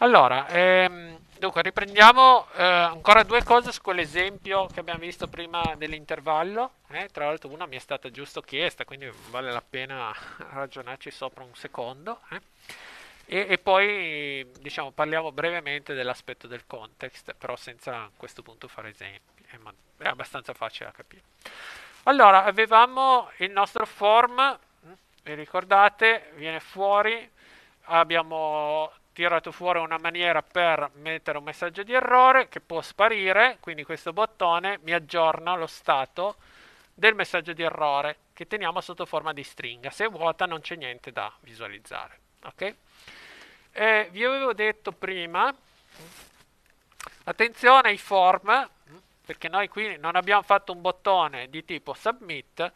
Allora, ehm, dunque riprendiamo eh, ancora due cose su quell'esempio che abbiamo visto prima dell'intervallo. Eh? Tra l'altro una mi è stata giusto chiesta, quindi vale la pena ragionarci sopra un secondo. Eh? E, e, poi diciamo, parliamo brevemente dell'aspetto del context, però senza a questo punto fare esempi, è, eh, è abbastanza facile da capire. Allora, avevamo il nostro form, mm, vi ricordate, viene fuori, abbiamo tirato fuori una maniera per mettere un messaggio di errore che può sparire, quindi questo bottone mi aggiorna lo stato del messaggio di errore che teniamo sotto forma di stringa. Se è vuota non c'è niente da visualizzare. Okay? E vi avevo detto prima, attenzione ai form, perché noi qui non abbiamo fatto un bottone di tipo submit,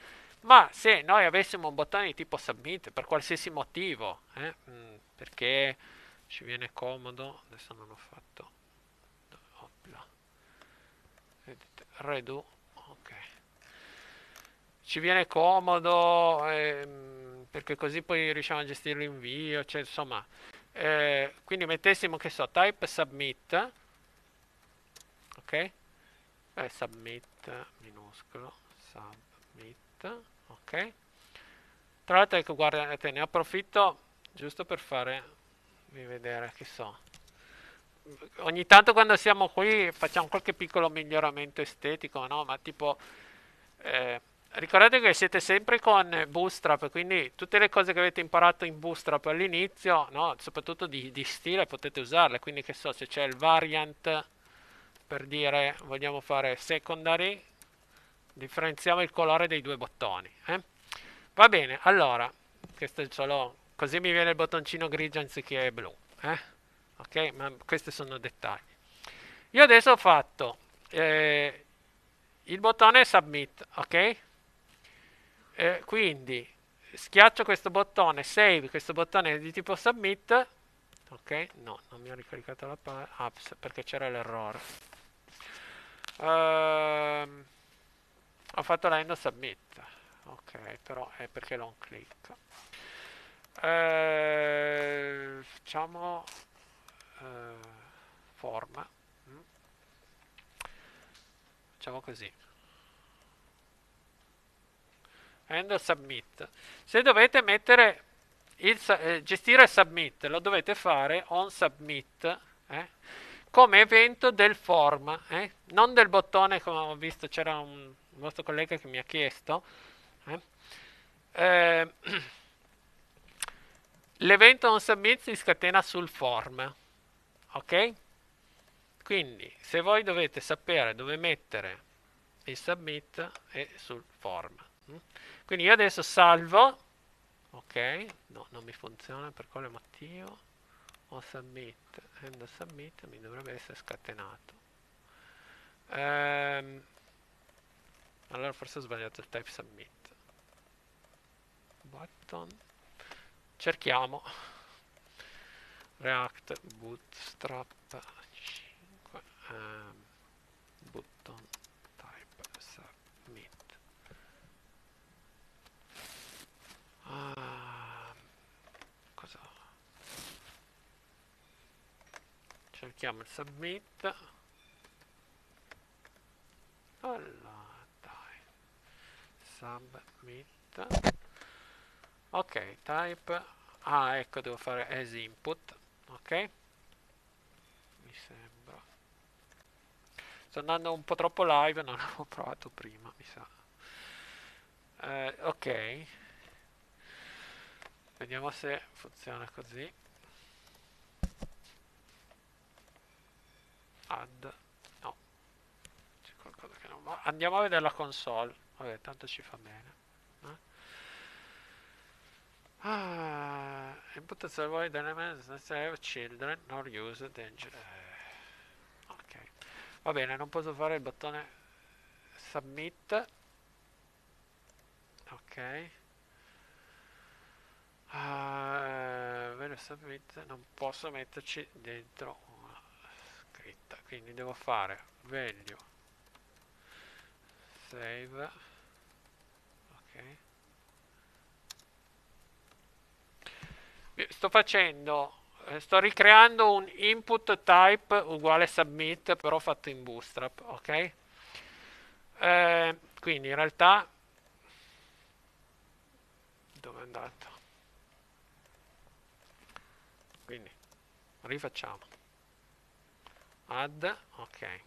ma se noi avessimo un bottone di tipo submit per qualsiasi motivo, eh, mm, perché ci viene comodo adesso non ho fatto Opla. redo ok ci viene comodo ehm, perché così poi riusciamo a gestire l'invio cioè insomma eh, quindi mettessimo che so type submit ok eh, submit minuscolo submit ok tra l'altro ecco guardate eh, ne approfitto giusto per fare di vedere, so Ogni tanto quando siamo qui facciamo qualche piccolo miglioramento estetico, no? Ma tipo... Eh, ricordate che siete sempre con Bootstrap, quindi tutte le cose che avete imparato in Bootstrap all'inizio, no? soprattutto di, di, stile, potete usarle. Quindi, che so, se c'è il variant per dire vogliamo fare secondary, differenziamo il colore dei due bottoni. Eh? Va bene, allora, questo è solo Così mi viene il bottoncino grigio anziché blu. Eh? Ok? Ma questi sono dettagli. Io adesso ho fatto eh, il bottone submit, ok? Eh, quindi schiaccio questo bottone, save questo bottone di tipo submit, ok? No, non mi ho ricaricato la apps ah, perché c'era l'errore. Uh, ho fatto la end submit, ok, però è perché non clicco eh, facciamo eh, forma mm. facciamo così and submit se dovete mettere il, eh, gestire submit lo dovete fare on submit eh, come evento del form eh, non del bottone come ho visto c'era un vostro collega che mi ha chiesto eh. Eh, l'evento on submit si scatena sul form ok quindi se voi dovete sapere dove mettere il submit è sul form quindi io adesso salvo ok no non mi funziona per quale motivo Ho submit end submit mi dovrebbe essere scatenato ehm, allora forse ho sbagliato il type submit button cerchiamo react bootstrap 5 ehm, button type submit ah, cosa cerchiamo il submit allora dai submit ok type ah ecco devo fare as input ok mi sembra sto andando un po' troppo live non l'avevo provato prima mi sa eh, ok vediamo se funziona così add no c'è qualcosa che non va andiamo a vedere la console vabbè tanto ci fa bene Ah, important to avoid elements necessary of children nor use danger. Eh, ok. Va bene, non posso fare il bottone submit. Ok. Uh, ah, vero submit non posso metterci dentro una scritta quindi devo fare value save ok Eh, sto facendo eh, sto ricreando un input type uguale submit però fatto in bootstrap ok eh, quindi in realtà dove è andato quindi rifacciamo add ok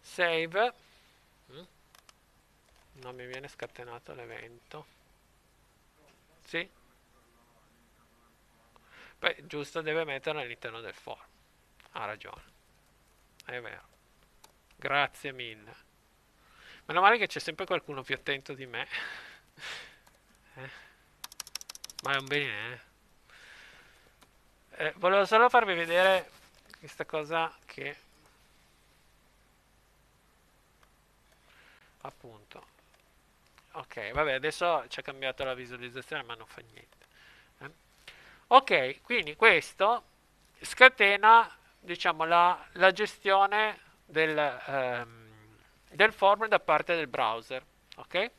save mm. non mi viene scatenato l'evento sì Beh, giusto, deve metterlo all'interno del form. Ha ragione. È vero. Grazie mille. Meno male che c'è sempre qualcuno più attento di me. eh? Ma è un bene, eh? Eh, volevo solo farvi vedere questa cosa che appunto ok vabbè adesso ci ha cambiato la visualizzazione ma non fa niente Ok, quindi questo scatena diciamo, la, la, gestione del, ehm, del form da parte del browser. Ok?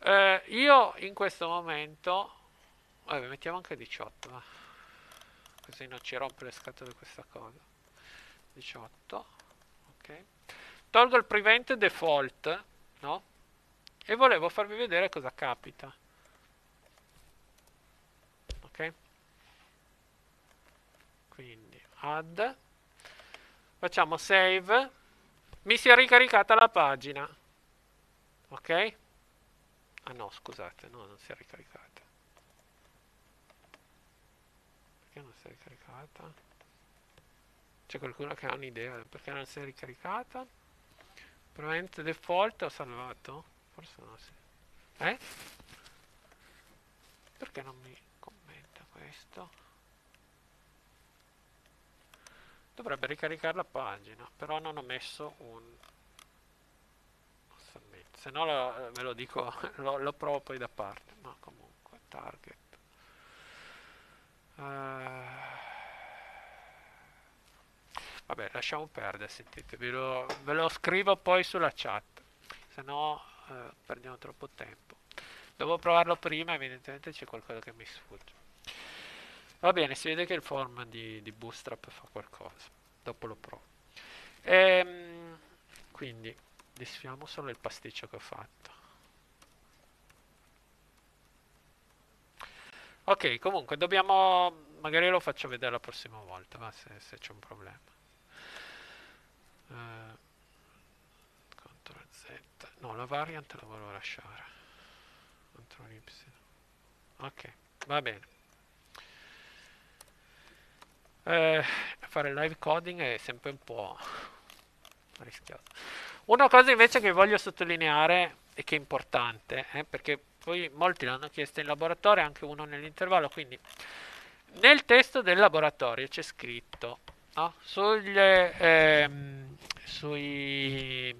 Eh, io in questo momento, vabbè, mettiamo anche 18, va. Eh, così non ci rompe le scatole questa cosa. 18, ok? Tolgo il prevent default, no? E volevo farvi vedere cosa capita. add, facciamo save, mi si è ricaricata la pagina, ok? Ah no, scusate, no, non si è ricaricata. Perché non si è ricaricata? C'è qualcuno che ha un'idea perché non si è ricaricata? Probabilmente default ho salvato? Forse no, si... Eh? Perché non mi commenta questo? dovrebbe ricaricare la pagina però non ho messo un se no lo, ve eh, lo dico lo, lo, provo poi da parte ma comunque target uh... vabbè lasciamo perdere sentite ve lo, ve lo, scrivo poi sulla chat se no eh, perdiamo troppo tempo devo provarlo prima evidentemente c'è qualcosa che mi sfugge Va bene, si vede che il form di, di Bootstrap fa qualcosa. Dopo lo provo. Ehm, quindi, disfiamo solo il pasticcio che ho fatto. Ok, comunque dobbiamo... Magari lo faccio vedere la prossima volta, ma se, se c'è un problema. Uh, eh, Ctrl Z. No, la variant la volevo lasciare. Ctrl Y. Ok, va bene eh, fare live coding è sempre un po' rischioso. Una cosa invece che voglio sottolineare e che è importante, eh, perché poi molti l'hanno chiesto in laboratorio, anche uno nell'intervallo, quindi nel testo del laboratorio c'è scritto no? Sulle, ehm, sui,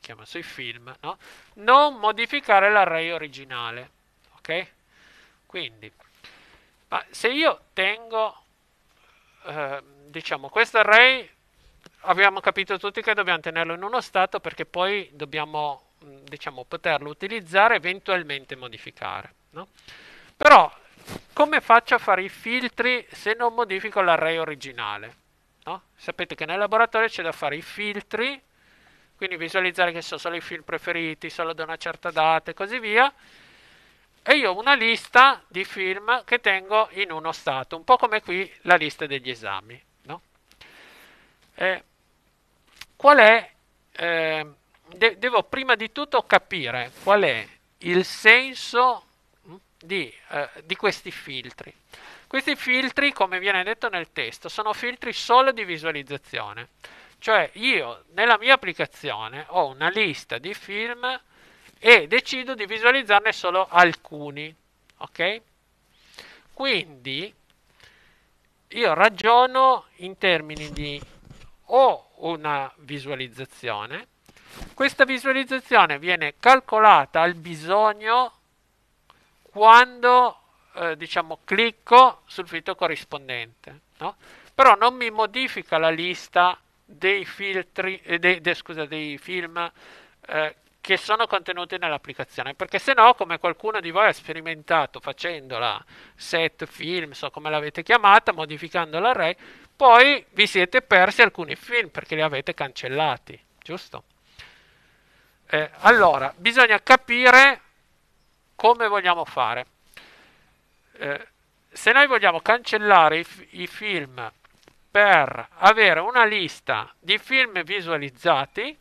chiama, sui film, no? non modificare l'array originale, ok? Quindi, ma se io tengo eh, diciamo, questo array abbiamo capito tutti che dobbiamo tenerlo in uno stato perché poi dobbiamo mm, diciamo, poterlo utilizzare eventualmente modificare. No? Però come faccio a fare i filtri se non modifico l'array originale? No? Sapete che nel laboratorio c'è da fare i filtri, quindi visualizzare che sono solo i film preferiti, solo da una certa data e così via, e io ho una lista di film che tengo in uno stato, un po' come qui la lista degli esami. No? Eh, qual è, eh, de- devo prima di tutto capire qual è il senso mm, di, eh, di questi filtri. Questi filtri, come viene detto nel testo, sono filtri solo di visualizzazione. Cioè io nella mia applicazione ho una lista di film e decido di visualizzarne solo alcuni. Ok? Quindi io ragiono in termini di ho una visualizzazione, questa visualizzazione viene calcolata al bisogno quando eh, diciamo clicco sul filtro corrispondente, no? però non mi modifica la lista dei filtri, eh, de, de, scusa, dei film eh, che sono contenuti nell'applicazione, perché se no, come qualcuno di voi ha sperimentato facendola set film, so come l'avete chiamata, modificando l'array, poi vi siete persi alcuni film perché li avete cancellati, giusto? Eh, allora, bisogna capire come vogliamo fare. Eh, se noi vogliamo cancellare i, i film per avere una lista di film visualizzati,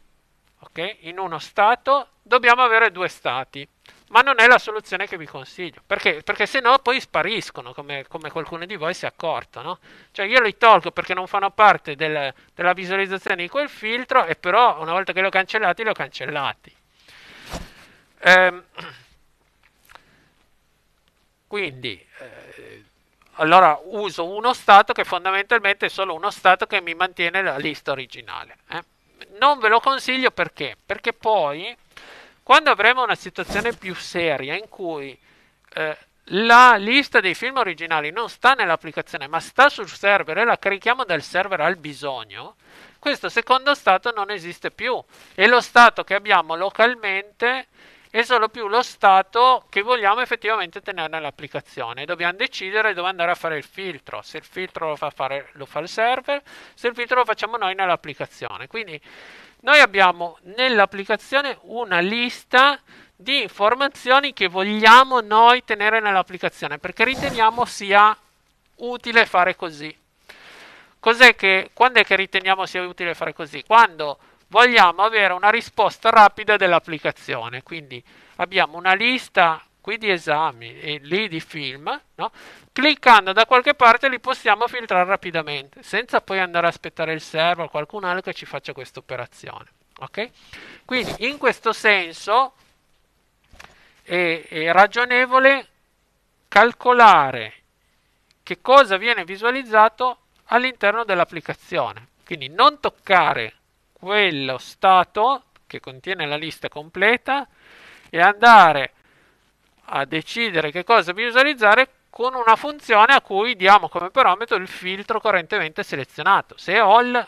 okay? in uno Stato dobbiamo avere due Stati. Ma non è la soluzione che vi consiglio, perché, perché se no poi spariscono, come, come, qualcuno di voi si è accorto, no? Cioè io li tolgo perché non fanno parte del, della visualizzazione di quel filtro e però una volta che li ho cancellati, li ho cancellati. Ehm, quindi... Eh, allora uso uno stato che fondamentalmente è solo uno stato che mi mantiene la lista originale. Eh? non ve lo consiglio perché? Perché poi, quando avremo una situazione più seria in cui eh, la lista dei film originali non sta nell'applicazione, ma sta sul server e la carichiamo dal server al bisogno, questo secondo stato non esiste più. E lo stato che abbiamo localmente è solo più lo stato che vogliamo effettivamente tenere nell'applicazione. Dobbiamo decidere dove andare a fare il filtro, se il filtro lo fa, fare, lo fa il server, se il filtro lo facciamo noi nell'applicazione. Quindi noi abbiamo nell'applicazione una lista di informazioni che vogliamo noi tenere nell'applicazione perché riteniamo sia utile fare così. Cos'è che, quando è che riteniamo sia utile fare così? Quando vogliamo avere una risposta rapida dell'applicazione. Quindi abbiamo una lista qui di esami e lì di film, no? cliccando da qualche parte li possiamo filtrare rapidamente, senza poi andare a aspettare il server o qualcun altro che ci faccia questa operazione. Okay? Quindi in questo senso è, è ragionevole calcolare che cosa viene visualizzato all'interno dell'applicazione. Quindi non toccare quello stato che contiene la lista completa e andare a decidere che cosa visualizzare con una funzione a cui diamo come parametro il filtro correntemente selezionato. Se è all,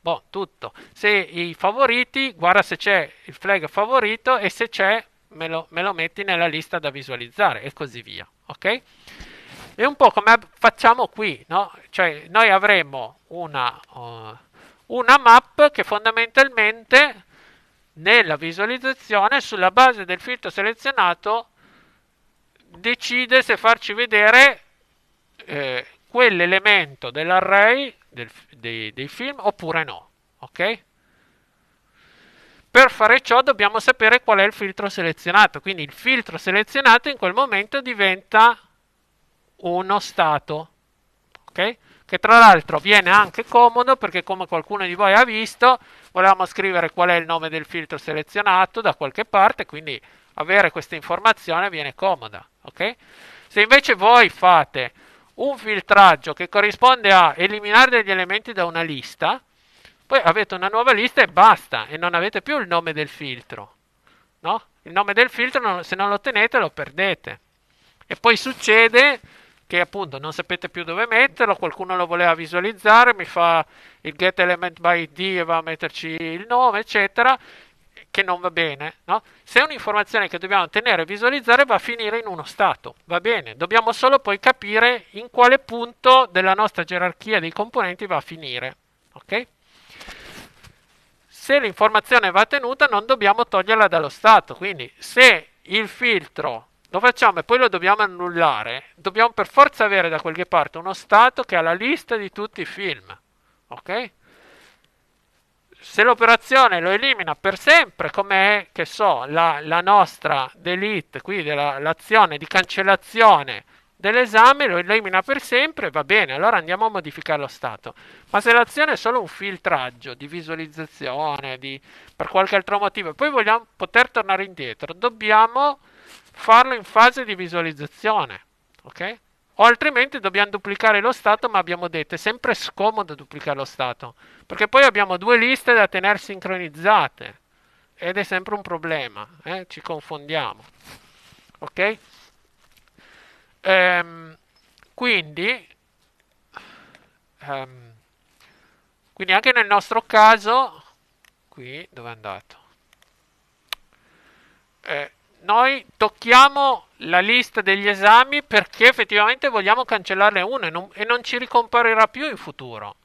boh, tutto. Se i favoriti, guarda se c'è il flag favorito e se c'è me lo, me lo metti nella lista da visualizzare e così via. Ok? È un po' come facciamo qui, no? Cioè noi avremo una... Uh, una map che fondamentalmente nella visualizzazione sulla base del filtro selezionato decide se farci vedere eh, quell'elemento dell'array del, dei, dei, film oppure no ok per fare ciò dobbiamo sapere qual è il filtro selezionato quindi il filtro selezionato in quel momento diventa uno stato ok che tra l'altro viene anche comodo perché come qualcuno di voi ha visto, volevamo scrivere qual è il nome del filtro selezionato da qualche parte, quindi avere questa informazione viene comoda, ok? Se invece voi fate un filtraggio che corrisponde a eliminare degli elementi da una lista, poi avete una nuova lista e basta, e non avete più il nome del filtro, no? Il nome del filtro, se non lo tenete, lo perdete. E poi succede che appunto non sapete più dove metterlo, qualcuno lo voleva visualizzare, mi fa il get element by id e va a metterci il nome, eccetera, che non va bene. No? Se è un'informazione che dobbiamo tenere e visualizzare va a finire in uno stato, va bene, dobbiamo solo poi capire in quale punto della nostra gerarchia dei componenti va a finire. ok? Se l'informazione va tenuta non dobbiamo toglierla dallo stato, quindi se il filtro lo facciamo e poi lo dobbiamo annullare, dobbiamo per forza avere da qualche parte uno stato che ha la lista di tutti i film. Ok? Se l'operazione lo elimina per sempre, come è, che so, la, la nostra delete, qui della, l'azione di cancellazione dell'esame, lo elimina per sempre, va bene, allora andiamo a modificare lo stato. Ma se l'azione è solo un filtraggio di visualizzazione, di, per qualche altro motivo, e poi vogliamo poter tornare indietro, dobbiamo farlo in fase di visualizzazione, ok? O altrimenti dobbiamo duplicare lo stato, ma abbiamo detto è sempre scomodo duplicare lo stato, perché poi abbiamo due liste da tenere sincronizzate ed è sempre un problema, eh? ci confondiamo, ok? Ehm, quindi, ehm, quindi anche nel nostro caso, qui dove è andato? Eh, noi tocchiamo la lista degli esami perché effettivamente vogliamo cancellarne uno e non, e non ci ricomparirà più in futuro.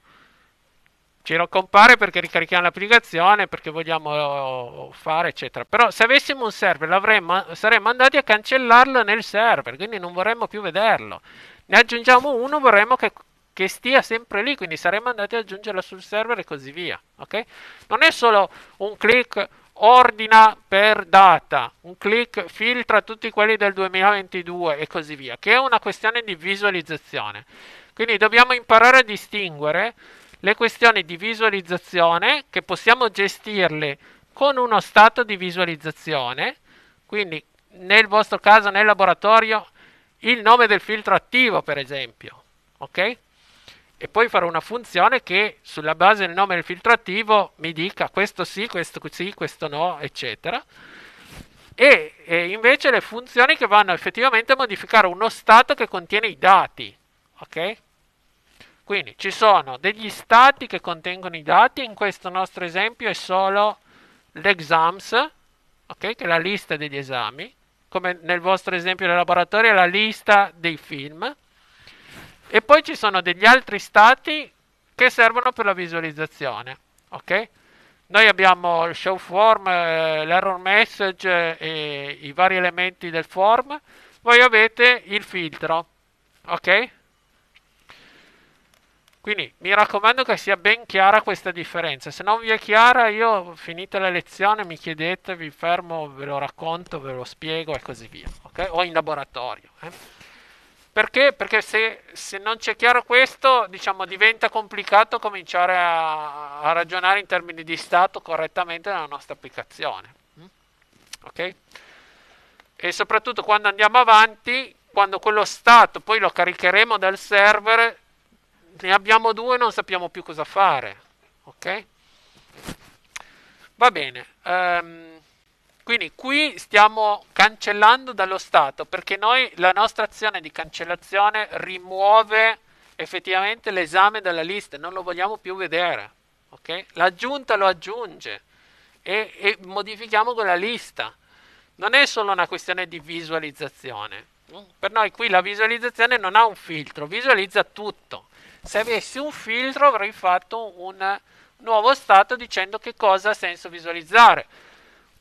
Ci ricompare perché ricarichiamo l'applicazione, perché vogliamo oh, fare, eccetera. Però se avessimo un server saremmo andati a cancellarlo nel server, quindi non vorremmo più vederlo. Ne aggiungiamo uno, vorremmo che che stia sempre lì, quindi saremmo andati ad aggiungerlo sul server e così via. Ok? Non è solo un click, ordina per data, un clic filtra tutti quelli del 2022 e così via, che è una questione di visualizzazione. Quindi dobbiamo imparare a distinguere le questioni di visualizzazione che possiamo gestirle con uno stato di visualizzazione, quindi nel vostro caso nel laboratorio il nome del filtro attivo per esempio, ok? e poi farò una funzione che sulla base del nome del filtro attivo mi dica questo sì, questo sì, questo no, eccetera. E, e invece le funzioni che vanno effettivamente a modificare uno stato che contiene i dati, ok? Quindi ci sono degli stati che contengono i dati, in questo nostro esempio è solo l'exams, okay, che è la lista degli esami, come nel vostro esempio del laboratorio è la lista dei film, e poi ci sono degli altri stati che servono per la visualizzazione. Ok? Noi abbiamo il show form, eh, l'error message eh, e i vari elementi del form. Voi avete il filtro. Ok? Quindi mi raccomando che sia ben chiara questa differenza. Se non vi è chiara, io finita la lezione mi chiedete, vi fermo, ve lo racconto, ve lo spiego e così via. Okay? O in laboratorio. Eh? Perché? Perché se, se non c'è chiaro questo, diciamo, diventa complicato cominciare a, a, ragionare in termini di stato correttamente nella nostra applicazione. Mm? Ok? E soprattutto quando andiamo avanti, quando quello stato poi lo caricheremo dal server, ne abbiamo due e non sappiamo più cosa fare. Ok? Va bene. Um, quindi qui stiamo cancellando dallo Stato perché noi la nostra azione di cancellazione rimuove effettivamente l'esame dalla lista, non lo vogliamo più vedere. Okay? L'aggiunta lo aggiunge e, e modifichiamo quella lista. Non è solo una questione di visualizzazione. Per noi qui la visualizzazione non ha un filtro, visualizza tutto. Se avessi un filtro avrei fatto un nuovo stato dicendo che cosa ha senso visualizzare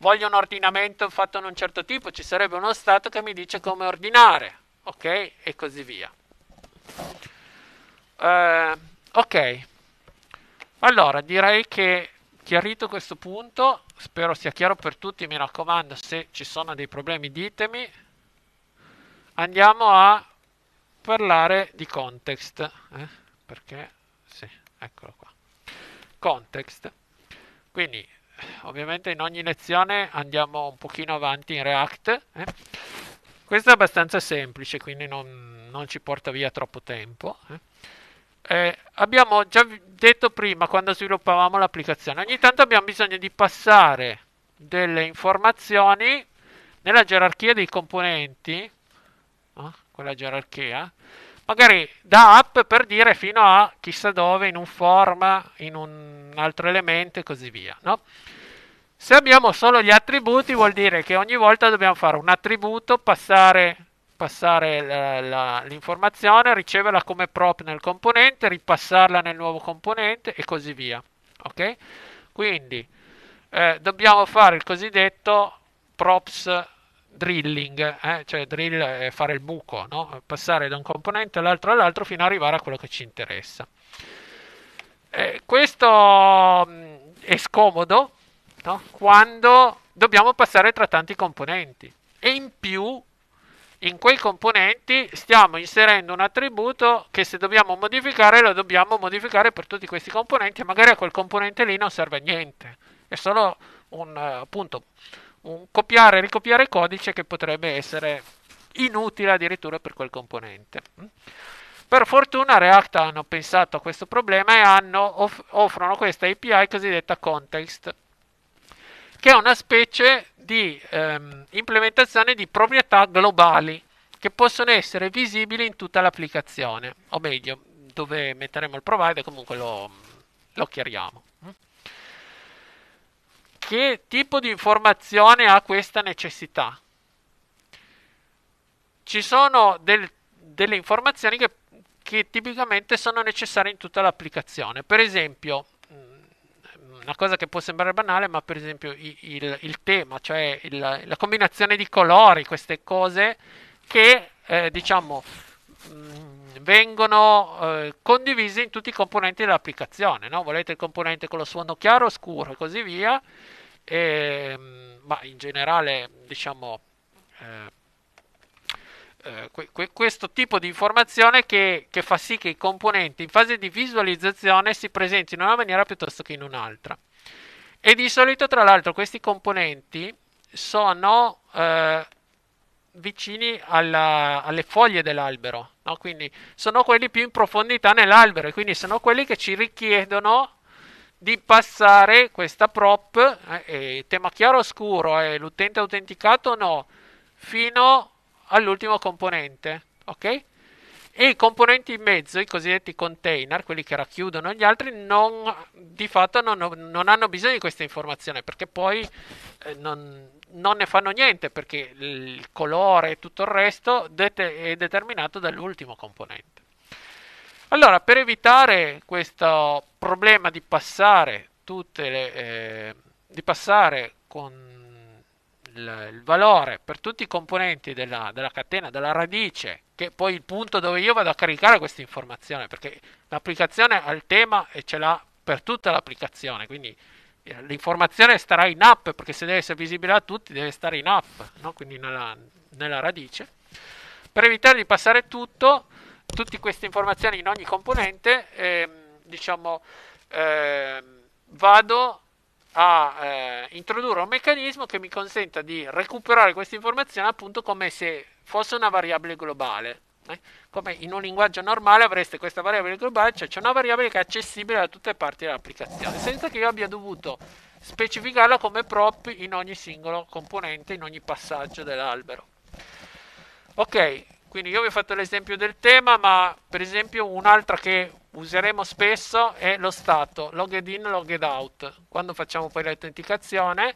voglio un ordinamento fatto in un certo tipo, ci sarebbe uno Stato che mi dice come ordinare, ok? E così via. Uh, ok, allora direi che chiarito questo punto, spero sia chiaro per tutti, mi raccomando, se ci sono dei problemi ditemi. Andiamo a parlare di context, eh? perché sì, eccolo qua. Context. Quindi ovviamente in ogni lezione andiamo un pochino avanti in React. Eh? Questo è abbastanza semplice, quindi non, non ci porta via troppo tempo. Eh? Eh, abbiamo già detto prima, quando sviluppavamo l'applicazione, ogni tanto abbiamo bisogno di passare delle informazioni nella gerarchia dei componenti, quella gerarchia, magari da app per dire fino a chissà dove, in un form, in un altro elemento e così via. No? Se abbiamo solo gli attributi vuol dire che ogni volta dobbiamo fare un attributo, passare, passare l'informazione, riceverla come prop nel componente, ripassarla nel nuovo componente e così via. Ok? Quindi eh, dobbiamo fare il cosiddetto props drilling, eh? cioè drill è fare il buco, no? passare da un componente all'altro all'altro fino ad arrivare a quello che ci interessa. Eh, questo mm, è scomodo no? quando dobbiamo passare tra tanti componenti e in più in quei componenti stiamo inserendo un attributo che se dobbiamo modificare lo dobbiamo modificare per tutti questi componenti e magari a quel componente lì non serve a niente, è solo un eh, appunto un copiare e ricopiare codice che potrebbe essere inutile addirittura per quel componente. Per fortuna React hanno pensato a questo problema e hanno, off- offrono questa API cosiddetta context, che è una specie di ehm, implementazione di proprietà globali che possono essere visibili in tutta l'applicazione, o meglio, dove metteremo il provider comunque lo, lo chiariamo che tipo di informazione ha questa necessità. Ci sono del, delle informazioni che, che tipicamente sono necessarie in tutta l'applicazione. Per esempio, mm, una cosa che può sembrare banale, ma per esempio il, il, il tema, cioè il, la combinazione di colori, queste cose che eh, diciamo mm, vengono eh, condivise in tutti i componenti dell'applicazione. No? Volete il componente con lo sfondo chiaro, o scuro e così via. E, ehm, ma in generale, diciamo, eh, eh, que- questo tipo di informazione che, che fa sì che i componenti in fase di visualizzazione si presentino in una maniera piuttosto che in un'altra. E di solito, tra l'altro, questi componenti sono eh, vicini alla, alle foglie dell'albero, no? quindi sono quelli più in profondità nell'albero e quindi sono quelli che ci richiedono di passare questa prop, eh, eh tema chiaro scuro, è eh, l'utente autenticato o no, fino all'ultimo componente, ok? E i componenti in mezzo, i cosiddetti container, quelli che racchiudono gli altri, non, di fatto non, non, hanno bisogno di questa informazione perché poi eh, non, non, ne fanno niente perché il colore e tutto il resto det- è determinato dall'ultimo componente. Allora, per evitare questo problema di passare tutte le, eh, di passare con il, valore per tutti i componenti della, della, catena, della radice, che è poi il punto dove io vado a caricare questa informazione, perché l'applicazione ha il tema e ce l'ha per tutta l'applicazione, quindi eh, l'informazione starà in app, perché se deve essere visibile a tutti deve stare in app, no? quindi nella, nella radice. Per evitare di passare tutto, tutte queste informazioni in ogni componente, ehm, diciamo, ehm, vado a eh, introdurre un meccanismo che mi consenta di recuperare queste informazioni appunto come se fosse una variabile globale. Eh? Come in un linguaggio normale avreste questa variabile globale, cioè c'è una variabile che è accessibile da tutte le parti dell'applicazione, senza che io abbia dovuto specificarla come prop in ogni singolo componente, in ogni passaggio dell'albero. Ok, quindi io vi ho fatto l'esempio del tema, ma per esempio un'altra che useremo spesso è lo stato logged in, logged out. Quando facciamo poi l'autenticazione,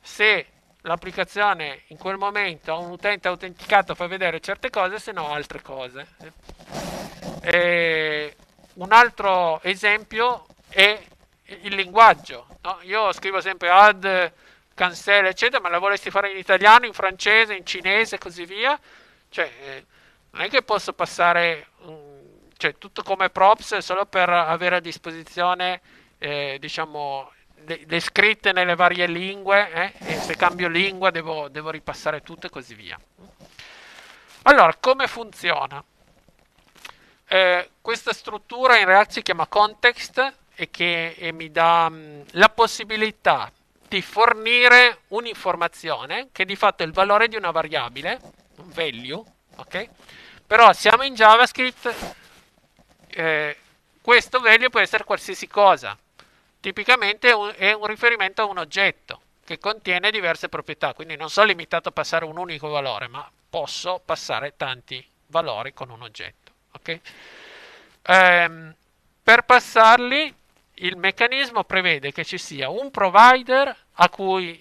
se l'applicazione in quel momento ha un utente autenticato fa vedere certe cose, se no altre cose. E un altro esempio è il linguaggio. No? Io scrivo sempre add, cancella, eccetera, ma la volessi fare in italiano, in francese, in cinese e così via. Cioè, eh, non è che posso passare cioè, tutto come props solo per avere a disposizione, eh, diciamo, le, le, scritte nelle varie lingue eh? e se cambio lingua devo, devo ripassare tutto e così via. Allora, come funziona? Eh, questa struttura in realtà si chiama context e che e mi dà mh, mm, la possibilità di fornire un'informazione che di fatto è il valore di una variabile un value, ok? Però siamo in JavaScript, eh, questo value può essere qualsiasi cosa. Tipicamente è un, è un riferimento a un oggetto che contiene diverse proprietà, quindi non sono limitato a passare un unico valore, ma posso passare tanti valori con un oggetto, ok? Ehm, per passarli il meccanismo prevede che ci sia un provider a cui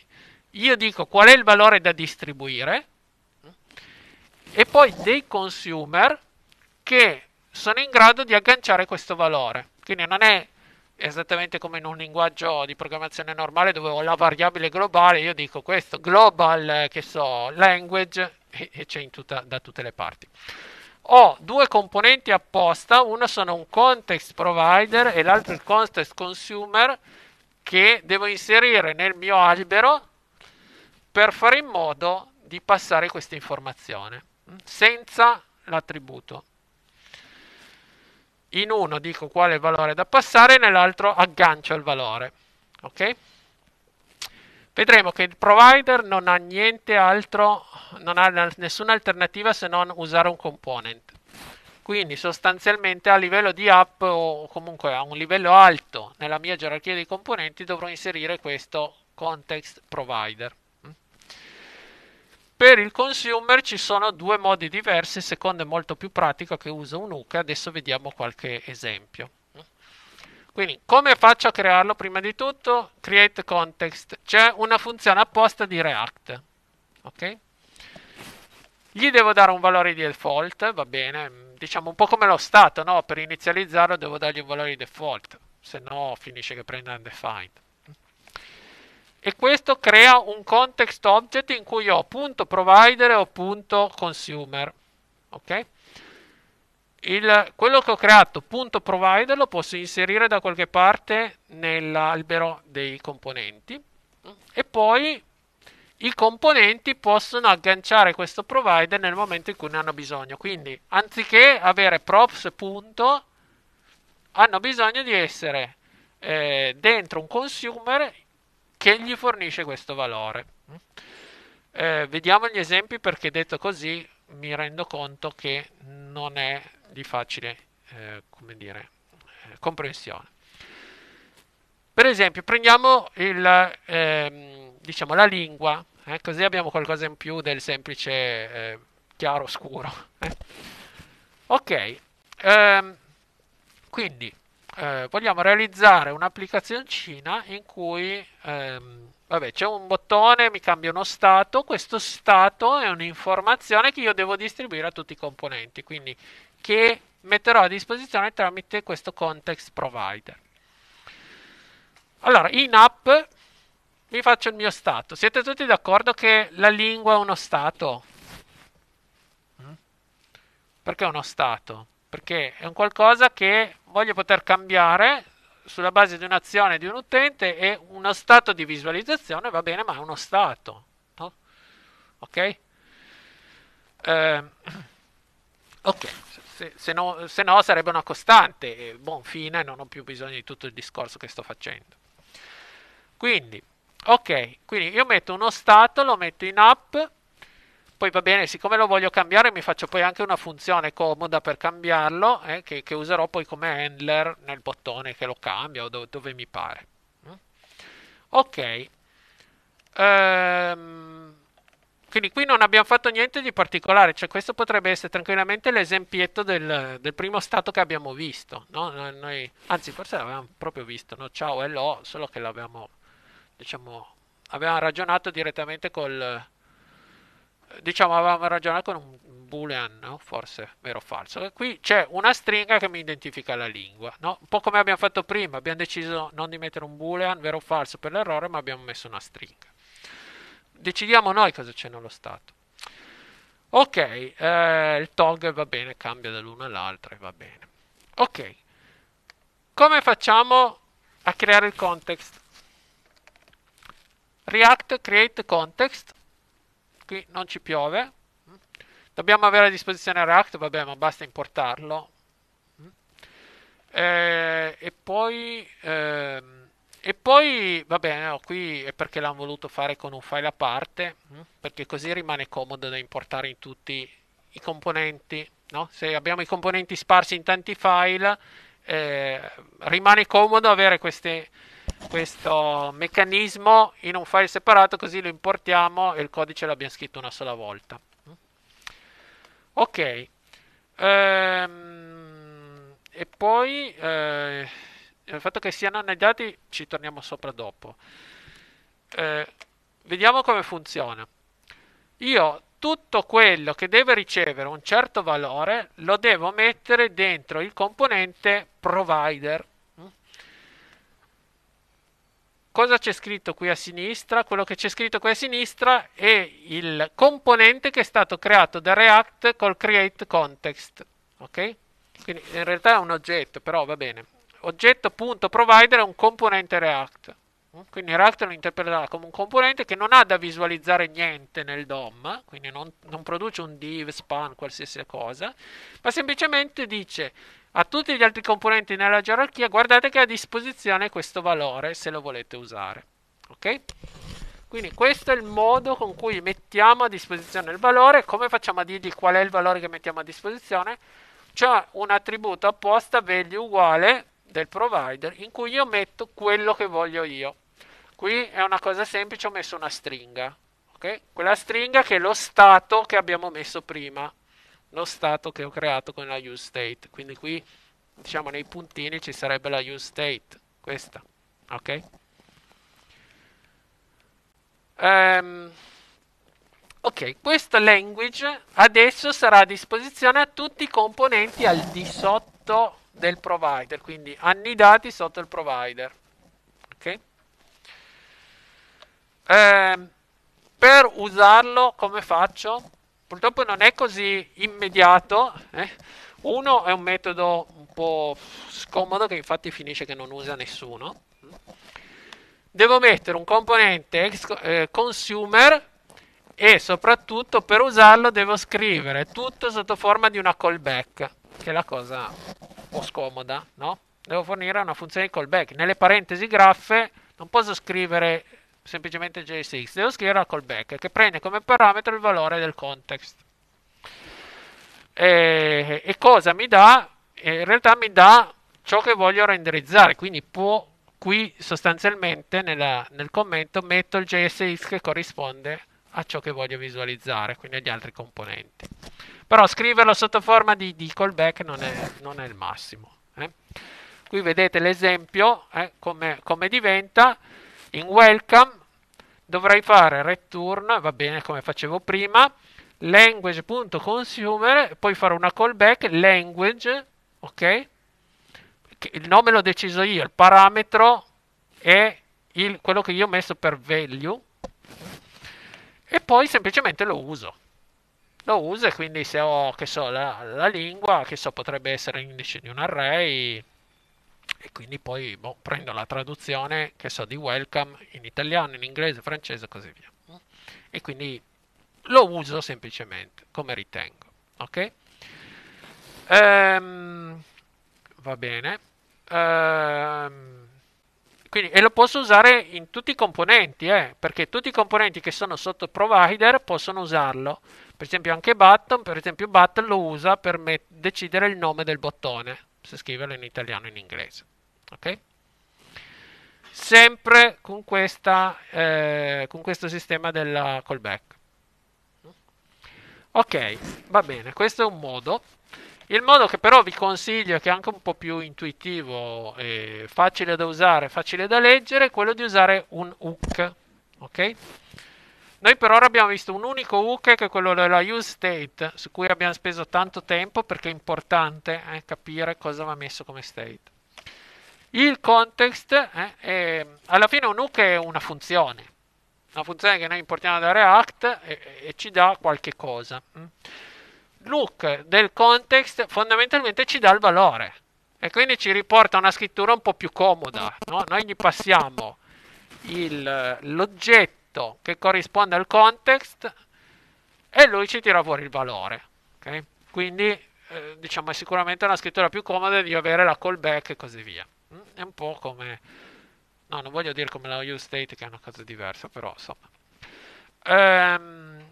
io dico qual è il valore da distribuire e poi dei consumer che sono in grado di agganciare questo valore. Quindi non è esattamente come in un linguaggio di programmazione normale dove ho la variabile globale, io dico questo global, eh, che so, language e, c'è tutta, da tutte le parti. Ho due componenti apposta, uno sono un context provider e l'altro il context consumer che devo inserire nel mio albero per fare in modo di passare questa informazione senza l'attributo. In uno dico quale valore da passare, nell'altro aggancio il valore. Ok? Vedremo che il provider non ha niente altro, non ha nessuna alternativa se non usare un component. Quindi sostanzialmente a livello di app o comunque a un livello alto nella mia gerarchia dei componenti dovrò inserire questo context provider. Per il consumer ci sono due modi diversi, il secondo è molto più pratico che usa un UCA, adesso vediamo qualche esempio. Quindi come faccio a crearlo? Prima di tutto create context, c'è una funzione apposta di React. Okay? Gli devo dare un valore di default, va bene, diciamo un po' come lo stato, no? per inizializzarlo devo dargli un valore di default, se no finisce che prende undefined e questo crea un context object in cui ho punto provider o punto consumer. Okay? Il, quello che ho creato, punto provider, lo posso inserire da qualche parte nell'albero dei componenti e poi i componenti possono agganciare questo provider nel momento in cui ne hanno bisogno. Quindi, anziché avere props punto, hanno bisogno di essere eh, dentro un consumer che gli fornisce questo valore. Eh, vediamo gli esempi perché detto così mi rendo conto che non è di facile eh, dire, eh, comprensione. Per esempio, prendiamo il, ehm, diciamo, la lingua, eh, così abbiamo qualcosa in più del semplice eh, chiaro-scuro. Eh. Ok, ehm, quindi eh, vogliamo realizzare un'applicazioncina in cui ehm, vabbè, c'è un bottone, mi cambia uno stato, questo stato è un'informazione che io devo distribuire a tutti i componenti, quindi che metterò a disposizione tramite questo context provider. Allora, in app mi faccio il mio stato. Siete tutti d'accordo che la lingua è uno stato? Mm? Perché è uno stato? perché è un qualcosa che voglio poter cambiare sulla base di un'azione di un utente e uno stato di visualizzazione va bene, ma è uno stato. No? Ok? Eh, ok, se, se, no, se, no, sarebbe una costante e buon fine, non ho più bisogno di tutto il discorso che sto facendo. Quindi, ok, quindi io metto uno stato, lo metto in app poi va bene, siccome lo voglio cambiare mi faccio poi anche una funzione comoda per cambiarlo eh, che, che, userò poi come handler nel bottone che lo cambia o do, dove mi pare. Mm? Ok. Ehm, quindi qui non abbiamo fatto niente di particolare, cioè questo potrebbe essere tranquillamente l'esempietto del, del primo stato che abbiamo visto. No? Noi, anzi, forse l'avevamo proprio visto, no? ciao, hello, solo che l'abbiamo, diciamo, avevamo ragionato direttamente col diciamo avevamo ragionato con un boolean, no? forse vero o falso. E qui c'è una stringa che mi identifica la lingua, no? un po' come abbiamo fatto prima, abbiamo deciso non di mettere un boolean, vero o falso per l'errore, ma abbiamo messo una stringa. Decidiamo noi cosa c'è nello stato. Ok, eh, il toggle va bene, cambia dall'uno all'altro e va bene. Ok, come facciamo a creare il context? React create context qui non ci piove. Dobbiamo avere a disposizione React, vabbè, ma basta importarlo. E, eh, e poi... Ehm, e poi, va bene, no, qui è perché l'hanno voluto fare con un file a parte, mm, perché così rimane comodo da importare in tutti i componenti. No? Se abbiamo i componenti sparsi in tanti file, eh, rimane comodo avere queste questo meccanismo in un file separato così lo importiamo e il codice l'abbiamo scritto una sola volta ok ehm, e poi eh, il fatto che siano annegati ci torniamo sopra dopo eh, vediamo come funziona io tutto quello che deve ricevere un certo valore lo devo mettere dentro il componente provider cosa c'è scritto qui a sinistra? Quello che c'è scritto qui a sinistra è il componente che è stato creato da React col create context. Ok? Quindi in realtà è un oggetto, però va bene. Oggetto.provider è un componente React. Quindi React lo interpreterà come un componente che non ha da visualizzare niente nel DOM, quindi non, non produce un div, span, qualsiasi cosa, ma semplicemente dice a tutti gli altri componenti nella gerarchia guardate che è a disposizione questo valore se lo volete usare. Ok? Quindi questo è il modo con cui mettiamo a disposizione il valore. Come facciamo a dirgli qual è il valore che mettiamo a disposizione? C'è un attributo apposta value uguale del provider in cui io metto quello che voglio io. Qui è una cosa semplice, ho messo una stringa. Okay? Quella stringa che è lo stato che abbiamo messo prima lo stato che ho creato con la use state. Quindi qui, diciamo, nei puntini ci sarebbe la use state, questa, ok? Um, ok, questo language adesso sarà a disposizione a tutti i componenti al di sotto del provider, quindi annidati sotto il provider. Ok? Um, per usarlo come faccio? Purtroppo non è così immediato. Eh? Uno è un metodo un po' scomodo che infatti finisce che non usa nessuno. Devo mettere un componente eh, consumer e soprattutto per usarlo devo scrivere tutto sotto forma di una callback, che è la cosa un po' scomoda, no? Devo fornire una funzione di callback. Nelle parentesi graffe non posso scrivere semplicemente JSX, devo scrivere una callback che prende come parametro il valore del context. E, e cosa mi dà? In realtà mi dà ciò che voglio renderizzare, quindi può qui sostanzialmente nella, nel commento metto il JSX che corrisponde a ciò che voglio visualizzare, quindi agli altri componenti. Però scriverlo sotto forma di, di callback non è, non è, il massimo. Eh? Qui vedete l'esempio, eh, come, come diventa in welcome dovrei fare return, va bene come facevo prima, language.consumer, poi farò una callback language, ok? Il nome l'ho deciso io, il parametro è il, quello che io ho messo per value e poi semplicemente lo uso. Lo uso e quindi se ho, che so, la, la lingua, che so, potrebbe essere l'indice di un array, e quindi poi boh, prendo la traduzione che so di welcome in italiano, in inglese, francese e così via. E quindi lo uso semplicemente come ritengo. Ok? Ehm, va bene. Ehm, quindi, e lo posso usare in tutti i componenti, eh, perché tutti i componenti che sono sotto provider possono usarlo. Per esempio anche button, per esempio button lo usa per decidere il nome del bottone se scriverlo in italiano o in inglese. Ok? Sempre con, questa, eh, con questo sistema del callback. Ok, va bene, questo è un modo. Il modo che però vi consiglio, che è anche un po' più intuitivo, facile da usare, facile da leggere, è quello di usare un hook. Ok? Noi per ora abbiamo visto un unico hook che è quello della use state, su cui abbiamo speso tanto tempo perché è importante eh, capire cosa va messo come state. Il context, eh, è, alla fine un hook è una funzione, una funzione che noi importiamo da React e, e ci dà qualche cosa. L'hook del context fondamentalmente ci dà il valore e quindi ci riporta una scrittura un po' più comoda. No? Noi gli passiamo il, l'oggetto oggetto che corrisponde al context e lui ci tira fuori il valore. Okay? Quindi eh, diciamo è sicuramente una scrittura più comoda di avere la callback e così via. Mm? È un po' come... No, non voglio dire come la useState che è una cosa diversa, però insomma. Ehm,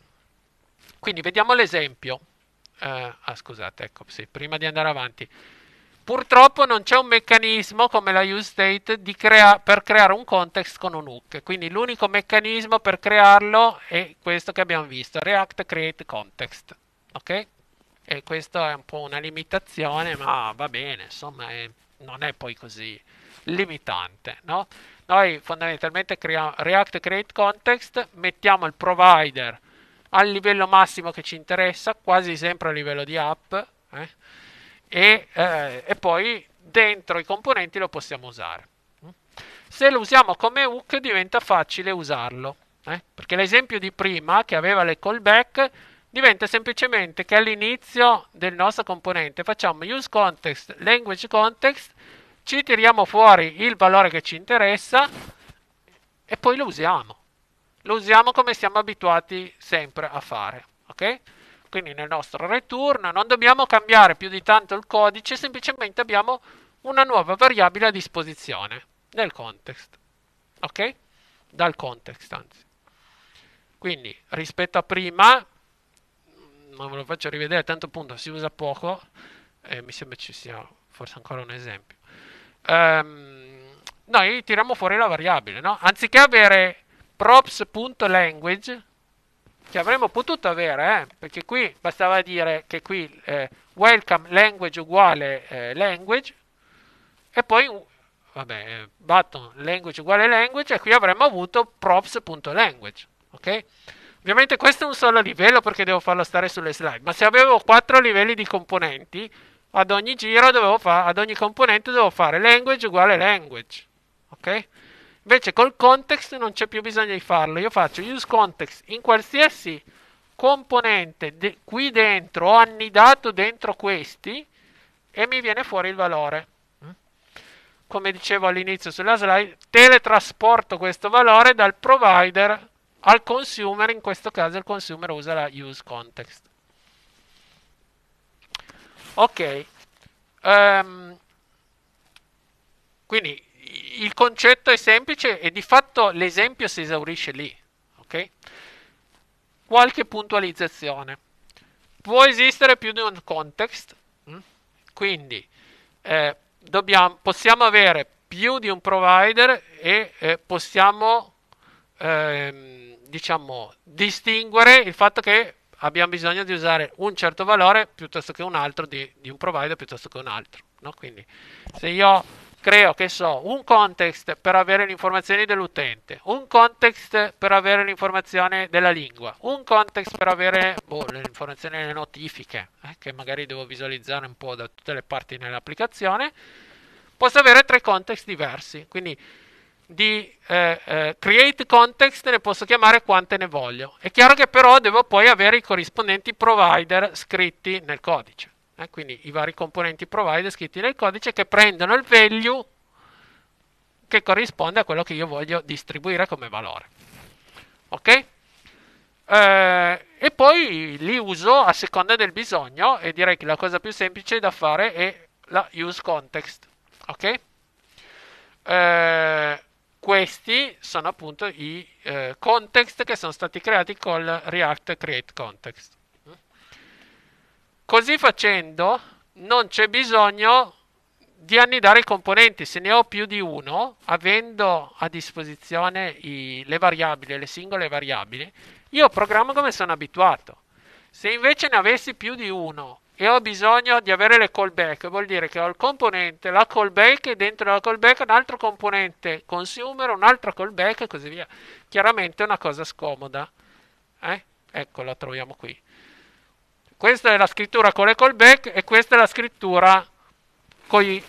quindi vediamo l'esempio. Eh, ah, scusate, ecco, sì, prima di andare avanti. Purtroppo non c'è un meccanismo come la UseState crea- per creare un context con un hook, quindi l'unico meccanismo per crearlo è questo che abbiamo visto, React Create Context, ok? E questa è un po' una limitazione, ma va bene, insomma è, non è poi così limitante, no? Noi fondamentalmente creiamo React Create Context, mettiamo il provider al livello massimo che ci interessa, quasi sempre a livello di app, eh? e, eh, e poi dentro i componenti lo possiamo usare. Se lo usiamo come hook diventa facile usarlo, eh? perché l'esempio di prima che aveva le callback diventa semplicemente che all'inizio del nostro componente facciamo use context, language context, ci tiriamo fuori il valore che ci interessa e poi lo usiamo. Lo usiamo come siamo abituati sempre a fare, ok? quindi nel nostro return, non dobbiamo cambiare più di tanto il codice, semplicemente abbiamo una nuova variabile a disposizione nel context, ok? Dal context anzi. Quindi rispetto a prima, non ve lo faccio rivedere, tanto appunto si usa poco, e mi sembra ci sia forse ancora un esempio. Um, noi tiriamo fuori la variabile, no? Anziché avere props.language, che avremmo potuto avere, eh? perché qui bastava dire che qui eh, welcome language uguale eh, language e poi vabbè, eh, button language uguale language e qui avremmo avuto props.language, ok? Ovviamente questo è un solo livello perché devo farlo stare sulle slide, ma se avevo quattro livelli di componenti, ad ogni giro dovevo fare, ad ogni componente dovevo fare language uguale language, ok? Invece col context non c'è più bisogno di farlo. Io faccio use context in qualsiasi componente de- qui dentro ho annidato dentro questi e mi viene fuori il valore. Mm? Come dicevo all'inizio sulla slide, teletrasporto questo valore dal provider al consumer, in questo caso il consumer usa la use context. Ok. Um, quindi il concetto è semplice e di fatto l'esempio si esaurisce lì. Okay? Qualche puntualizzazione. Può esistere più di un context, mm? quindi eh, dobbiamo, possiamo avere più di un provider e eh, possiamo ehm, diciamo, distinguere il fatto che abbiamo bisogno di usare un certo valore piuttosto che un altro di, di un provider piuttosto che un altro. No? Quindi se io creo, che so, un context per avere le informazioni dell'utente, un context per avere l'informazione della lingua, un context per avere boh, le informazioni delle notifiche, eh, che magari devo visualizzare un po' da tutte le parti nell'applicazione, posso avere tre context diversi, quindi di eh, eh, create context ne posso chiamare quante ne voglio. È chiaro che però devo poi avere i corrispondenti provider scritti nel codice eh, quindi i vari componenti provider scritti nel codice che prendono il value che corrisponde a quello che io voglio distribuire come valore. Ok? Eh, e poi li uso a seconda del bisogno e direi che la cosa più semplice da fare è la use context. Ok? Eh, questi sono appunto i eh, context che sono stati creati col React Create Context. Così facendo non c'è bisogno di annidare i componenti, se ne ho più di uno, avendo a disposizione i, le variabili, le singole variabili, io programmo come sono abituato. Se invece ne avessi più di uno e ho bisogno di avere le callback, vuol dire che ho il componente, la callback e dentro la callback un altro componente consumer, un'altra callback e così via. Chiaramente è una cosa scomoda. Eh? Ecco, la troviamo qui. Questa è la scrittura con le callback e questa è la scrittura con gli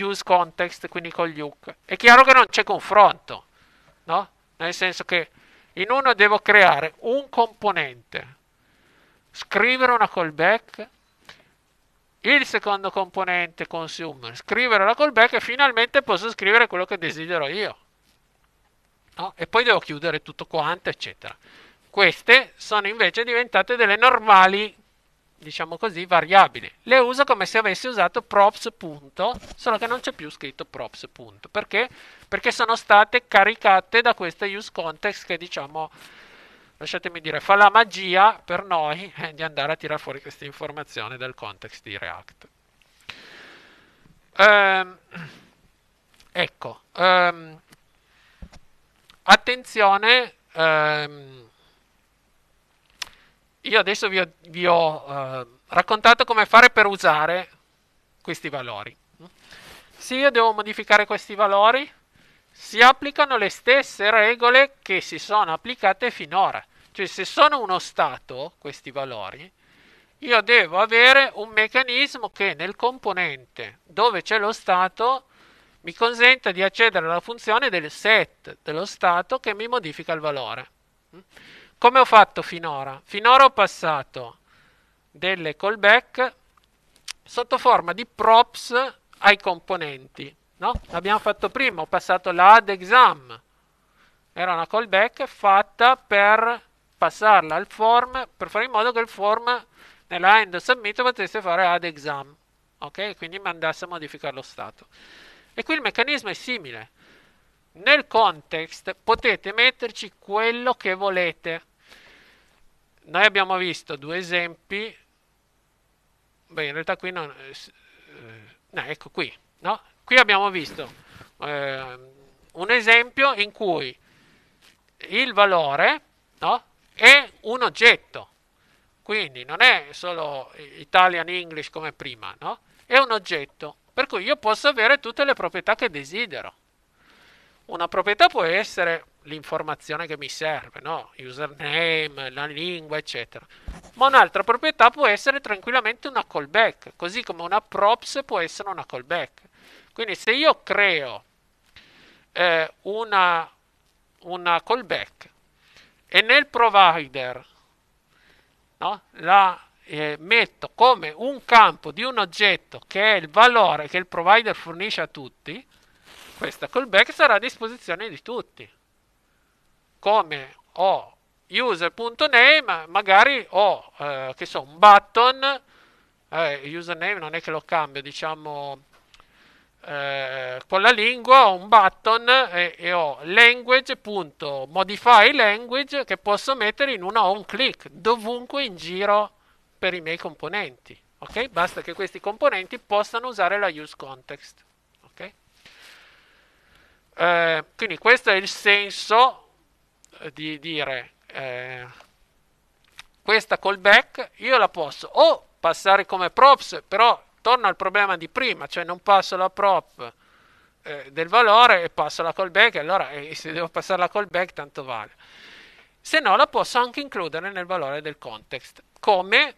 use context, quindi con gli hook. È chiaro che non c'è confronto, no? Nel senso che in uno devo creare un componente, scrivere una callback, il secondo componente consumer, scrivere la callback e finalmente posso scrivere quello che desidero io. No? E poi devo chiudere tutto quanto, eccetera. Queste sono invece diventate delle normali diciamo così, variabili. Le uso come se avessi usato props. Punto, solo che non c'è più scritto props. Punto. Perché? Perché sono state caricate da questa use context che diciamo, lasciatemi dire, fa la magia per noi eh, di andare a tirare fuori questa informazione dal context di React. Ehm, ecco, ehm, attenzione. Ehm, io adesso vi ho, vi ho eh, raccontato come fare per usare questi valori. Se io devo modificare questi valori, si applicano le stesse regole che si sono applicate finora. Cioè se sono uno stato, questi valori, io devo avere un meccanismo che nel componente dove c'è lo stato mi consenta di accedere alla funzione del set dello stato che mi modifica il valore. Come ho fatto finora? Finora ho passato delle callback sotto forma di props ai componenti. No? L'abbiamo fatto prima, ho passato la add exam. Era una callback fatta per passarla al form, per fare in modo che il form nella end submit potesse fare add exam. Ok? Quindi mandasse a modificare lo stato. E qui il meccanismo è simile. Nel context potete metterci quello che volete. Noi abbiamo visto due esempi. Beh, in realtà qui non... Eh, eh, no, ecco qui. No? Qui abbiamo visto eh, un esempio in cui il valore no, è un oggetto. Quindi non è solo Italian English come prima, no? È un oggetto. Per cui io posso avere tutte le proprietà che desidero. Una proprietà può essere l'informazione che mi serve, no? Username, la lingua, eccetera. Ma un'altra proprietà può essere tranquillamente una callback, così come una props può essere una callback. Quindi se io creo eh, una, una, callback e nel provider no? la eh, metto come un campo di un oggetto che è il valore che il provider fornisce a tutti, questa callback sarà a disposizione di tutti. Come ho user.name, magari ho, eh, che so, un button, eh, username non è che lo cambio, diciamo, eh, con la lingua ho un button e, e ho language.modify language che posso mettere in una home click dovunque in giro per i miei componenti. Ok? Basta che questi componenti possano usare la use context. Eh, quindi questo è il senso eh, di dire eh, questa callback io la posso o passare come props, però torno al problema di prima, cioè non passo la prop eh, del valore e passo la callback, allora eh, se devo passare la callback tanto vale. Se no la posso anche includere nel valore del context, come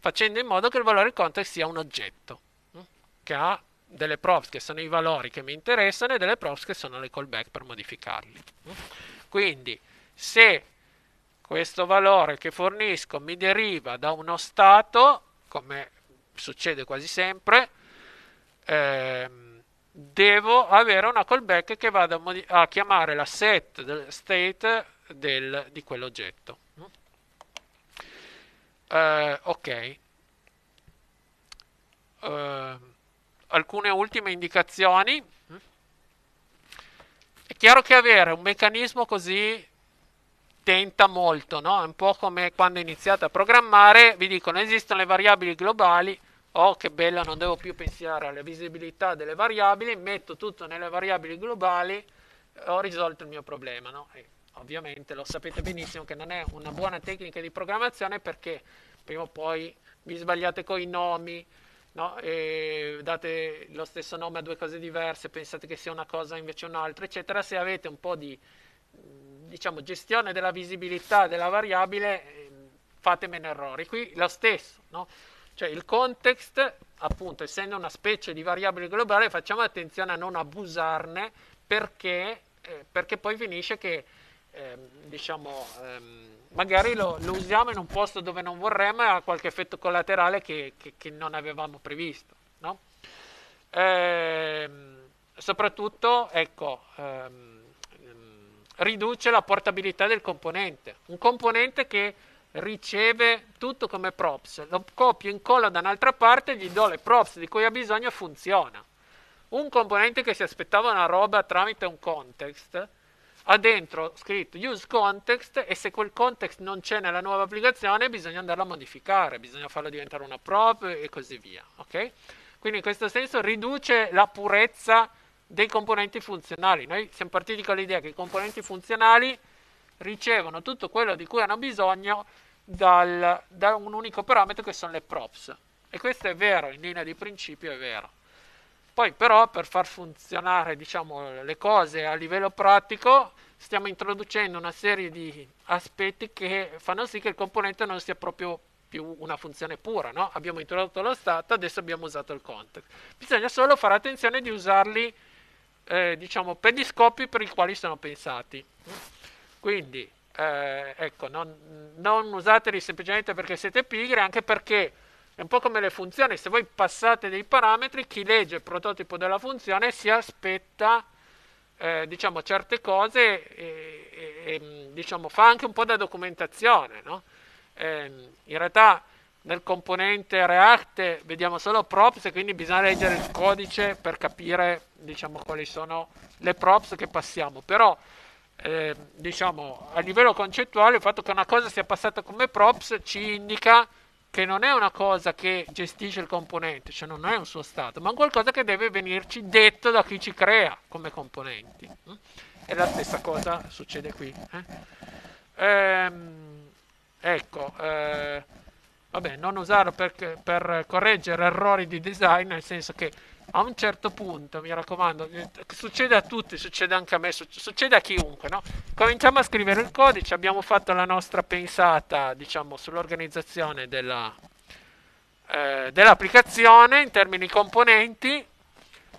facendo in modo che il valore del context sia un oggetto mm, che ha delle props che sono i valori che mi interessano e delle props che sono le callback per modificarli. Quindi se questo valore che fornisco mi deriva da uno stato, come succede quasi sempre, ehm, devo avere una callback che vada a, a chiamare la set del state del, di quell'oggetto. Uh, ok. Uh, alcune ultime indicazioni. È chiaro che avere un meccanismo così tenta molto, no? È un po' come quando iniziate a programmare, vi dicono esistono le variabili globali, oh che bella, non devo più pensare alla visibilità delle variabili, metto tutto nelle variabili globali, ho risolto il mio problema, no? E ovviamente lo sapete benissimo che non è una buona tecnica di programmazione perché prima o poi vi sbagliate con i nomi, no? date lo stesso nome a due cose diverse, pensate che sia una cosa invece un'altra, eccetera, se avete un po' di diciamo, gestione della visibilità della variabile, ehm, fate meno errori. Qui lo stesso, no? cioè il context, appunto, essendo una specie di variabile globale, facciamo attenzione a non abusarne perché, eh, perché poi finisce che, eh, diciamo, ehm, magari lo, lo, usiamo in un posto dove non vorremmo e ha qualche effetto collaterale che, che, che non avevamo previsto. No? Ehm, soprattutto, ecco, ehm, ehm riduce la portabilità del componente. Un componente che riceve tutto come props, lo copio, incollo da un'altra parte, gli do le props di cui ha bisogno e funziona. Un componente che si aspettava una roba tramite un context ha dentro scritto use context e se quel context non c'è nella nuova applicazione bisogna andarlo a modificare, bisogna farlo diventare una prop e così via. Okay? Quindi in questo senso riduce la purezza dei componenti funzionali. Noi siamo partiti con l'idea che i componenti funzionali ricevono tutto quello di cui hanno bisogno dal, da un unico parametro che sono le props. E questo è vero, in linea di principio è vero. Poi però per far funzionare diciamo, le cose a livello pratico stiamo introducendo una serie di aspetti che fanno sì che il componente non sia proprio più una funzione pura. No? Abbiamo introdotto lo stat, adesso abbiamo usato il context. Bisogna solo fare attenzione di usarli eh, diciamo, per gli scopi per i quali sono pensati. Quindi eh, ecco, non, non usateli semplicemente perché siete pigri, anche perché è un po' come le funzioni, se voi passate dei parametri, chi legge il prototipo della funzione si aspetta eh, diciamo, certe cose e, e, e mm, diciamo, fa anche un po' da documentazione. No? Eh, in realtà nel componente React vediamo solo props e quindi bisogna leggere il codice per capire diciamo, quali sono le props che passiamo. Però eh, diciamo, a livello concettuale il fatto che una cosa sia passata come props ci indica che non è una cosa che gestisce il componente, cioè non è un suo stato, ma qualcosa che deve venirci detto da chi ci crea come componenti. E mm? la stessa cosa succede qui. Eh? Ehm, ecco, eh, vabbè, non usarlo per, per correggere errori di design, nel senso che a un certo punto, mi raccomando, succede a tutti, succede anche a me, succede a chiunque, no? Cominciamo a scrivere il codice, abbiamo fatto la nostra pensata, diciamo, sull'organizzazione della, eh, dell'applicazione in termini componenti,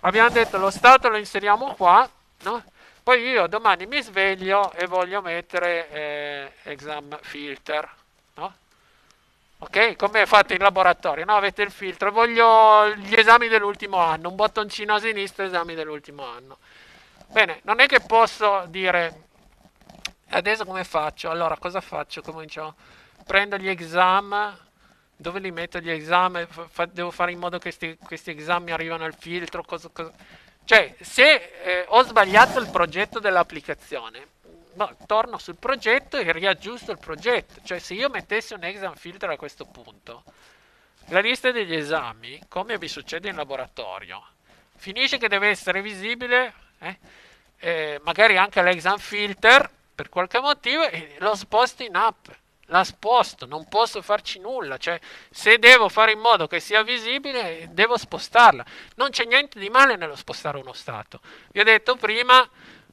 abbiamo detto lo stato lo inseriamo qua, no? Poi io domani mi sveglio e voglio mettere eh, exam filter ok? Come fate in laboratorio, no? Avete il filtro, voglio gli esami dell'ultimo anno, un bottoncino a sinistra, esami dell'ultimo anno. Bene, non è che posso dire adesso come faccio? Allora, cosa faccio? Comincio, prendo gli exam, dove li metto gli esami? Fa, devo fare in modo che sti, questi esami arrivano al filtro, cosa, cosa. Cioè, se eh, ho sbagliato il progetto dell'applicazione, no, torno sul progetto e riaggiusto il progetto. Cioè, se io mettessi un exam filter a questo punto, la lista degli esami, come vi succede in laboratorio, finisce che deve essere visibile, eh, eh, magari anche l'exam filter, per qualche motivo, e lo sposto in app. La sposto, non posso farci nulla, cioè se devo fare in modo che sia visibile, devo spostarla. Non c'è niente di male nello spostare uno stato. Vi ho detto prima,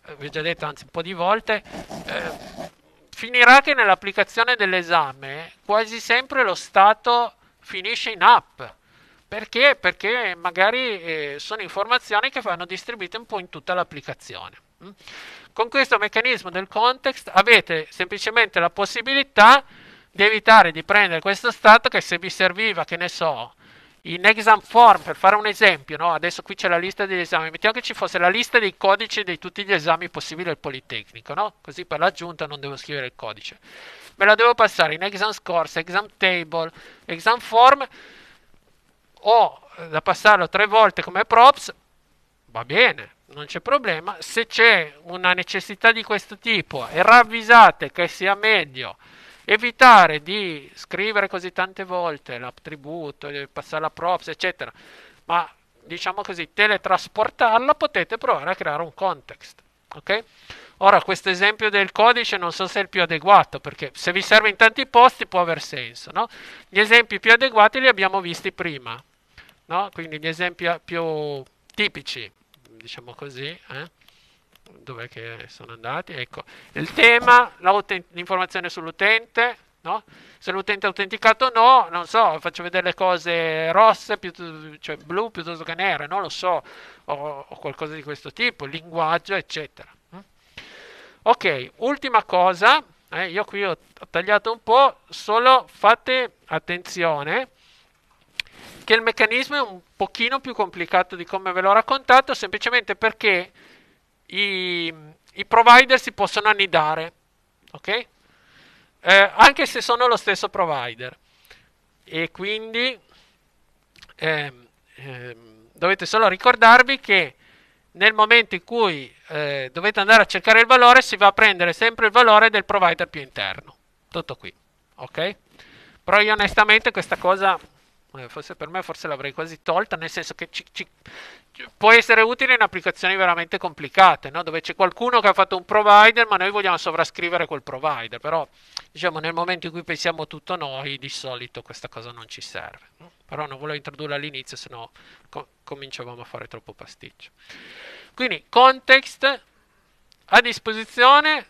eh, vi ho già detto anzi un po' di volte, eh, finirà che nell'applicazione dell'esame quasi sempre lo Stato finisce in app. Perché? Perché magari eh, sono informazioni che vanno distribuite un po' in tutta l'applicazione. Mm. Con questo meccanismo del context avete semplicemente la possibilità di evitare di prendere questo stato che se vi serviva, che ne so, in exam form, per fare un esempio, no? adesso qui c'è la lista degli esami, mettiamo che ci fosse la lista dei codici di tutti gli esami possibili al Politecnico, no? così per l'aggiunta non devo scrivere il codice. Me la devo passare in exam scores, exam table, exam form, ho da passarlo tre volte come props, va bene, non c'è problema. Se c'è una necessità di questo tipo e ravvisate che sia meglio evitare di scrivere così tante volte l'attributo, passare la props, eccetera, ma diciamo così, teletrasportarla, potete provare a creare un context. Ok? Ora, questo esempio del codice non so se è il più adeguato, perché se vi serve in tanti posti può aver senso, no? Gli esempi più adeguati li abbiamo visti prima, no? Quindi gli esempi eh, più tipici, diciamo così, eh? dov'è che sono andati? Ecco, il tema, l'informazione sull'utente, no? se l'utente è autenticato o no, non so, faccio vedere le cose rosse, cioè blu piuttosto che nere, non lo so, o, o qualcosa di questo tipo, linguaggio, eccetera. Ok, ultima cosa, eh, io qui ho tagliato un po', solo fate attenzione che il meccanismo è un pochino più complicato di come ve l'ho raccontato, semplicemente perché i, i provider si possono annidare, ok? Eh, anche se sono lo stesso provider. E quindi ehm, ehm, dovete solo ricordarvi che nel momento in cui eh, dovete andare a cercare il valore, si va a prendere sempre il valore del provider più interno. Tutto qui, ok? Però io onestamente questa cosa eh, forse per me forse l'avrei quasi tolta, nel senso che ci, ci, può essere utile in applicazioni veramente complicate, no? dove c'è qualcuno che ha fatto un provider, ma noi vogliamo sovrascrivere quel provider, però diciamo nel momento in cui pensiamo tutto noi, di solito questa cosa non ci serve. No? Però non volevo introdurla all'inizio, sennò no co- cominciavamo a fare troppo pasticcio. Quindi context a disposizione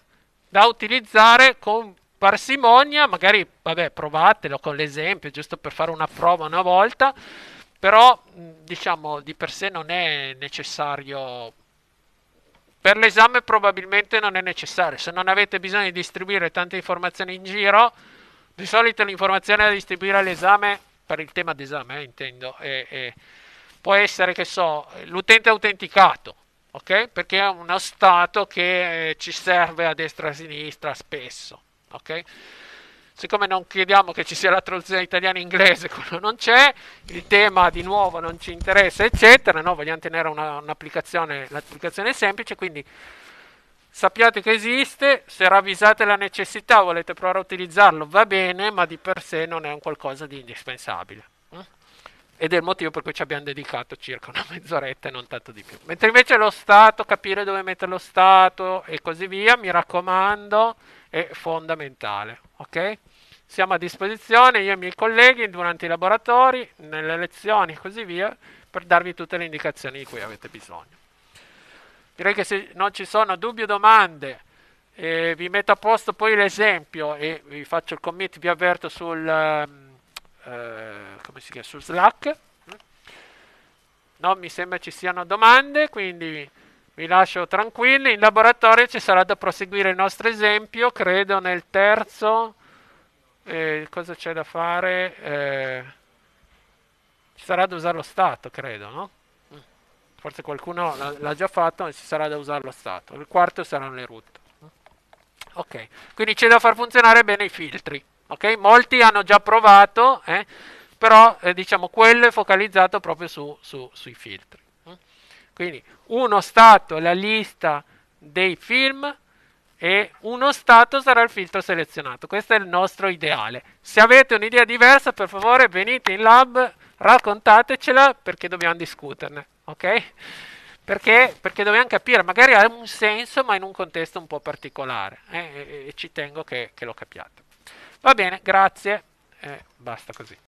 da utilizzare con parsimonia, magari vabbè, provatelo con l'esempio, giusto per fare una prova una volta, però diciamo di per sé non è necessario per l'esame probabilmente non è necessario, se non avete bisogno di distribuire tante informazioni in giro, di solito l'informazione da distribuire all'esame, per il tema d'esame eh, intendo, è, è, può essere che so, l'utente autenticato, ok? Perché è uno stato che eh, ci serve a destra e a sinistra spesso ok? Siccome non crediamo che ci sia la traduzione italiana-inglese, quello non c'è, il tema di nuovo non ci interessa, eccetera, no? vogliamo tenere una, un'applicazione, l'applicazione semplice, quindi sappiate che esiste, se ravvisate la necessità volete provare a utilizzarlo, va bene, ma di per sé non è un qualcosa di indispensabile eh? ed è il motivo per cui ci abbiamo dedicato circa una mezz'oretta e non tanto di più. Mentre invece lo Stato, capire dove mettere lo Stato e così via, mi raccomando, è fondamentale. Ok? Siamo a disposizione, io e i miei colleghi, durante i laboratori, nelle lezioni e così via, per darvi tutte le indicazioni di cui avete bisogno. Direi che se non ci sono dubbi o domande, eh, vi metto a posto poi l'esempio e vi faccio il commit, vi avverto sul, ehm, eh, chiama, sul Slack. Non mi sembra ci siano domande, quindi vi lascio tranquilli, in laboratorio ci sarà da proseguire il nostro esempio, credo nel terzo, eh, cosa c'è da fare? Eh, ci sarà da usare lo Stato, credo, no? Forse qualcuno l'ha già fatto, ma ci sarà da usare lo Stato. Il quarto saranno le root. Ok, quindi c'è da far funzionare bene i filtri. Ok, molti hanno già provato, eh? però eh, diciamo quello è focalizzato proprio su, su, sui filtri. Quindi uno stato è la lista dei film e uno stato sarà il filtro selezionato. Questo è il nostro ideale. Se avete un'idea diversa, per favore venite in lab, raccontatecela perché dobbiamo discuterne, ok? Perché, perché dobbiamo capire, magari ha un senso ma in un contesto un po' particolare eh? e, e, ci tengo che, che lo capiate. Va bene, grazie. Eh, basta così.